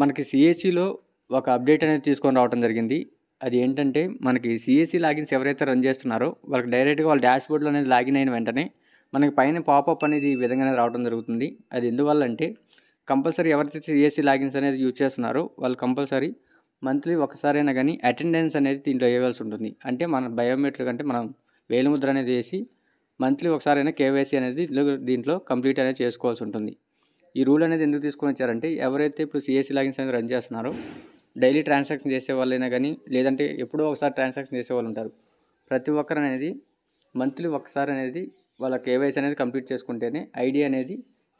మనకి సిఎస్సిలో ఒక అప్డేట్ అనేది తీసుకొని రావడం జరిగింది అది ఏంటంటే మనకి సిఎస్సి లాగిన్స్ ఎవరైతే రన్ చేస్తున్నారో వాళ్ళకి డైరెక్ట్గా వాళ్ళ డాష్బోర్డ్లో అనేది లాగిన్ అయిన వెంటనే మనకి పైన పాపప్ అనేది ఈ విధంగానే రావడం జరుగుతుంది అది ఎందువల్ల అంటే కంపల్సరీ ఎవరైతే సిఎస్సి లాగిన్స్ అనేది యూజ్ చేస్తున్నారో వాళ్ళు కంపల్సరీ మంత్లీ ఒకసారైనా కానీ అటెండెన్స్ అనేది దీంట్లో వేయవలసి ఉంటుంది అంటే మన బయోమెట్రిక్ అంటే మనం వేలిముద్ర అనేది వేసి మంత్లీ ఒకసారైనా కేవైసీ అనేది దీంట్లో కంప్లీట్ అనేది చేసుకోవాల్సి ఉంటుంది ఈ రూల్ అనేది ఎందుకు తీసుకొని వచ్చారంటే ఎవరైతే ఇప్పుడు సిఎస్సి లాగిన్స్ అనేది రన్ చేస్తున్నారో డైలీ ట్రాన్సాక్షన్ చేసే వాళ్ళైనా కానీ లేదంటే ఎప్పుడో ఒకసారి ట్రాన్సాక్షన్ చేసే వాళ్ళు ఉంటారు ప్రతి ఒక్కరు అనేది మంత్లీ ఒకసారి అనేది వాళ్ళ కేవైసీ అనేది కంప్లీట్ చేసుకుంటేనే ఐడి అనేది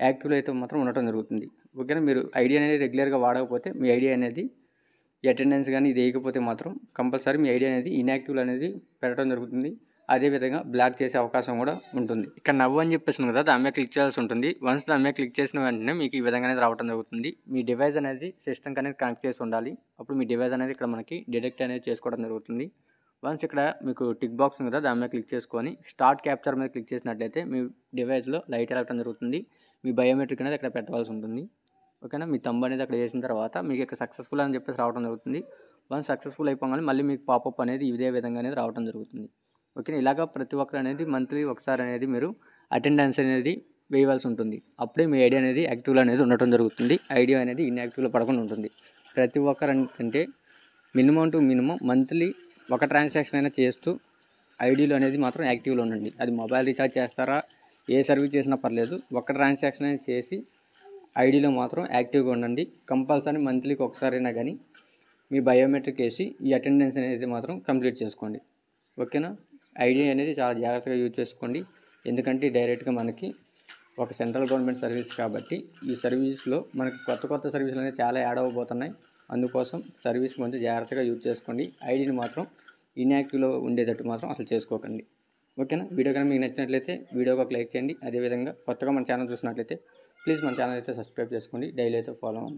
యాక్టివ్లో అయితే మాత్రం ఉండటం జరుగుతుంది ఓకేనా మీరు ఐడి అనేది రెగ్యులర్గా వాడకపోతే మీ ఐడి అనేది అటెండెన్స్ కానీ ఇది వేయకపోతే మాత్రం కంపల్సరీ మీ ఐడి అనేది ఇన్యాక్టివ్ అనేది పెట్టడం జరుగుతుంది అదేవిధంగా బ్లాక్ చేసే అవకాశం కూడా ఉంటుంది ఇక్కడ నవ్వు అని చెప్పేసి కదా దాని క్లిక్ చేయాల్సి ఉంటుంది వన్స్ దాని క్లిక్ చేసిన వెంటనే మీకు ఈ విధంగా అనేది రావడం జరుగుతుంది మీ డివైస్ అనేది సిస్టమ్కి అనేది కనెక్ట్ చేసి ఉండాలి అప్పుడు మీ డివైస్ అనేది ఇక్కడ మనకి డిడెక్ట్ అనేది చేసుకోవడం జరుగుతుంది వన్స్ ఇక్కడ మీకు టిక్ బాక్స్ ఉంది కదా దాని మీద క్లిక్ చేసుకొని స్టార్ట్ క్యాప్చర్ మీద క్లిక్ చేసినట్లయితే మీ డివైస్లో లైట్ ఎలగటం జరుగుతుంది మీ బయోమెట్రిక్ అనేది ఇక్కడ పెట్టవలసి ఉంటుంది ఓకేనా మీ తంబు అనేది అక్కడ చేసిన తర్వాత మీకు ఇక్కడ సక్సెస్ఫుల్ అని చెప్పేసి రావడం జరుగుతుంది వన్స్ సక్సెస్ఫుల్ అయిపోగానే మళ్ళీ మీకు పాపప్ అనేది ఇదే విధంగా అనేది రావడం జరుగుతుంది ఓకేనా ఇలాగ ప్రతి ఒక్కరు అనేది మంత్లీ ఒకసారి అనేది మీరు అటెండెన్స్ అనేది వేయవలసి ఉంటుంది అప్పుడే మీ ఐడియా అనేది యాక్టివ్లో అనేది ఉండటం జరుగుతుంది ఐడియా అనేది ఇన్యాక్టివ్లో పడకుండా ఉంటుంది ప్రతి ఒక్కరు అంటే మినిమం టు మినిమం మంత్లీ ఒక ట్రాన్సాక్షన్ అయినా చేస్తూ ఐడీలో అనేది మాత్రం యాక్టివ్లో ఉండండి అది మొబైల్ రీఛార్జ్ చేస్తారా ఏ సర్వీస్ చేసినా పర్లేదు ఒక ట్రాన్సాక్షన్ అయినా చేసి ఐడీలో మాత్రం యాక్టివ్గా ఉండండి కంపల్సరీ మంత్లీకి ఒకసారైనా కానీ మీ బయోమెట్రిక్ వేసి ఈ అటెండెన్స్ అనేది మాత్రం కంప్లీట్ చేసుకోండి ఓకేనా ఐడి అనేది చాలా జాగ్రత్తగా యూజ్ చేసుకోండి ఎందుకంటే డైరెక్ట్గా మనకి ఒక సెంట్రల్ గవర్నమెంట్ సర్వీస్ కాబట్టి ఈ సర్వీస్లో మనకు కొత్త కొత్త సర్వీసులు అనేవి చాలా యాడ్ అవ్వబోతున్నాయి అందుకోసం సర్వీస్ కొంచెం జాగ్రత్తగా యూజ్ చేసుకోండి ఐడిని మాత్రం ఇన్యాక్టివ్లో ఉండేటట్టు మాత్రం అసలు చేసుకోకండి ఓకేనా వీడియో కానీ మీకు నచ్చినట్లయితే వీడియోకి ఒక లైక్ చేయండి అదేవిధంగా కొత్తగా మన ఛానల్ చూసినట్లయితే ప్లీజ్ మన ఛానల్ అయితే సబ్స్క్రైబ్ చేసుకోండి డైలీ అయితే ఫాలో అవ్వండి